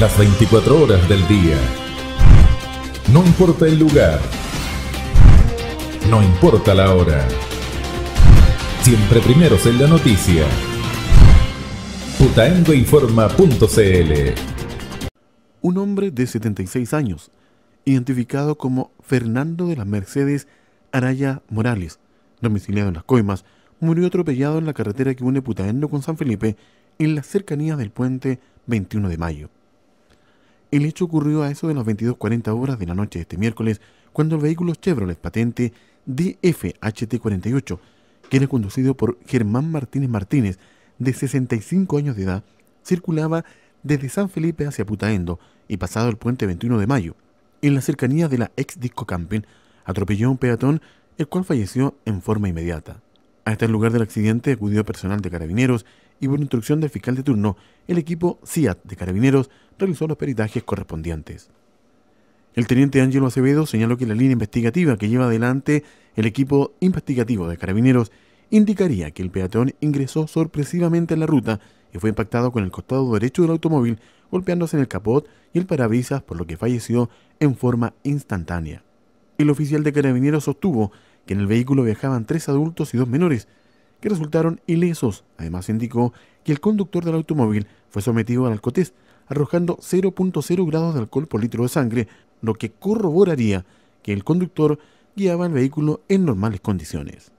las 24 horas del día. No importa el lugar. No importa la hora. Siempre primeros en la noticia. Putaendoinforma.cl Un hombre de 76 años, identificado como Fernando de las Mercedes Araya Morales, domiciliado en Las Coimas, murió atropellado en la carretera que une Putaendo con San Felipe en las cercanías del puente 21 de mayo. El hecho ocurrió a eso de las 22.40 horas de la noche de este miércoles, cuando el vehículo Chevrolet patente DFHT48, que era conducido por Germán Martínez Martínez, de 65 años de edad, circulaba desde San Felipe hacia Putaendo y pasado el puente 21 de mayo. En la cercanía de la ex disco camping, atropelló a un peatón, el cual falleció en forma inmediata. Hasta el este lugar del accidente acudió personal de carabineros y por instrucción del fiscal de turno, el equipo CIAT de Carabineros realizó los peritajes correspondientes. El teniente Ángelo Acevedo señaló que la línea investigativa que lleva adelante el equipo investigativo de Carabineros indicaría que el peatón ingresó sorpresivamente en la ruta y fue impactado con el costado derecho del automóvil, golpeándose en el capot y el parabrisas, por lo que falleció en forma instantánea. El oficial de Carabineros sostuvo que en el vehículo viajaban tres adultos y dos menores, que resultaron ilesos. Además, indicó que el conductor del automóvil fue sometido al alcotest, arrojando 0.0 grados de alcohol por litro de sangre, lo que corroboraría que el conductor guiaba el vehículo en normales condiciones.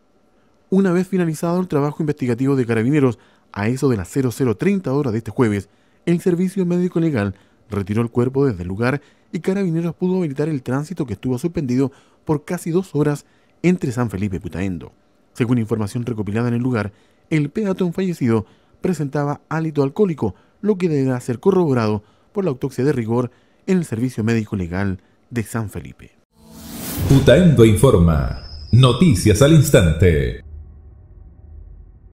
Una vez finalizado el trabajo investigativo de carabineros, a eso de las 0030 horas de este jueves, el servicio médico legal retiró el cuerpo desde el lugar y Carabineros pudo habilitar el tránsito que estuvo suspendido por casi dos horas entre San Felipe y Putaendo. Según información recopilada en el lugar, el peatón fallecido presentaba hálito alcohólico, lo que deberá ser corroborado por la autopsia de rigor en el Servicio Médico Legal de San Felipe. informa. Noticias al instante.